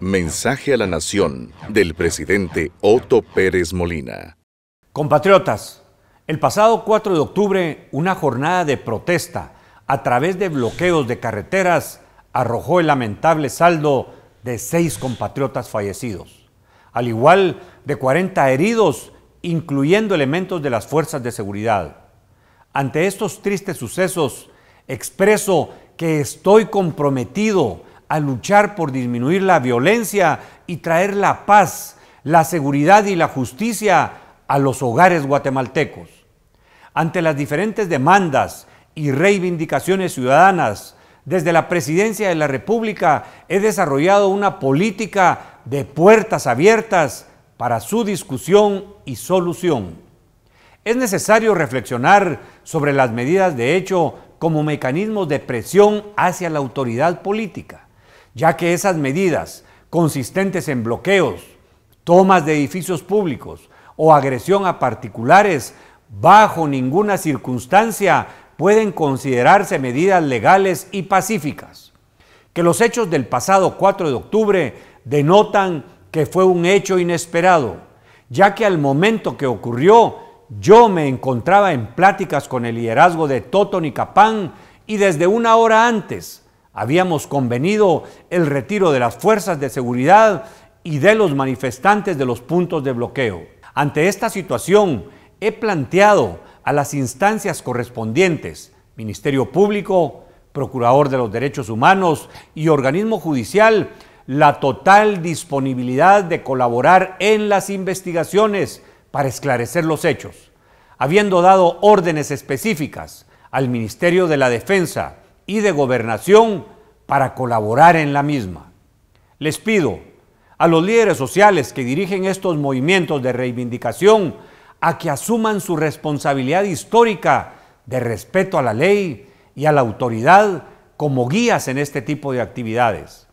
Mensaje a la Nación del presidente Otto Pérez Molina. Compatriotas, el pasado 4 de octubre una jornada de protesta a través de bloqueos de carreteras arrojó el lamentable saldo de seis compatriotas fallecidos, al igual de 40 heridos, incluyendo elementos de las fuerzas de seguridad. Ante estos tristes sucesos, expreso que estoy comprometido a luchar por disminuir la violencia y traer la paz, la seguridad y la justicia a los hogares guatemaltecos. Ante las diferentes demandas y reivindicaciones ciudadanas, desde la Presidencia de la República he desarrollado una política de puertas abiertas para su discusión y solución. Es necesario reflexionar sobre las medidas de hecho como mecanismos de presión hacia la autoridad política ya que esas medidas, consistentes en bloqueos, tomas de edificios públicos o agresión a particulares, bajo ninguna circunstancia pueden considerarse medidas legales y pacíficas. Que los hechos del pasado 4 de octubre denotan que fue un hecho inesperado, ya que al momento que ocurrió yo me encontraba en pláticas con el liderazgo de y capán y desde una hora antes Habíamos convenido el retiro de las fuerzas de seguridad y de los manifestantes de los puntos de bloqueo. Ante esta situación, he planteado a las instancias correspondientes, Ministerio Público, Procurador de los Derechos Humanos y Organismo Judicial, la total disponibilidad de colaborar en las investigaciones para esclarecer los hechos, habiendo dado órdenes específicas al Ministerio de la Defensa, y de Gobernación para colaborar en la misma. Les pido a los líderes sociales que dirigen estos movimientos de reivindicación a que asuman su responsabilidad histórica de respeto a la ley y a la autoridad como guías en este tipo de actividades.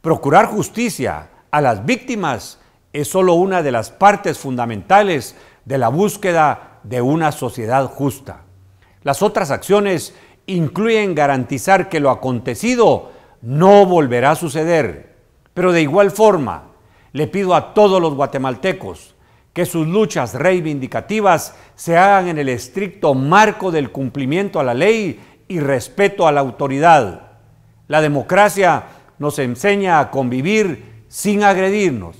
Procurar justicia a las víctimas es solo una de las partes fundamentales de la búsqueda de una sociedad justa. Las otras acciones incluyen garantizar que lo acontecido no volverá a suceder. Pero de igual forma, le pido a todos los guatemaltecos que sus luchas reivindicativas se hagan en el estricto marco del cumplimiento a la ley y respeto a la autoridad. La democracia nos enseña a convivir sin agredirnos.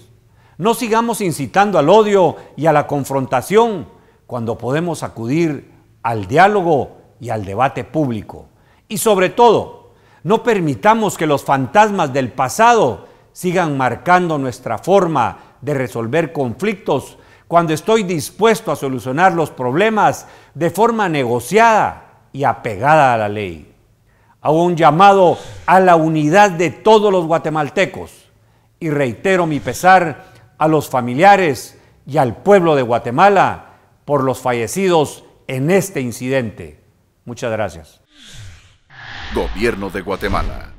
No sigamos incitando al odio y a la confrontación cuando podemos acudir al diálogo y al debate público. Y sobre todo, no permitamos que los fantasmas del pasado sigan marcando nuestra forma de resolver conflictos cuando estoy dispuesto a solucionar los problemas de forma negociada y apegada a la ley. Hago un llamado a la unidad de todos los guatemaltecos y reitero mi pesar a los familiares y al pueblo de Guatemala por los fallecidos en este incidente. Muchas gracias. Gobierno de Guatemala.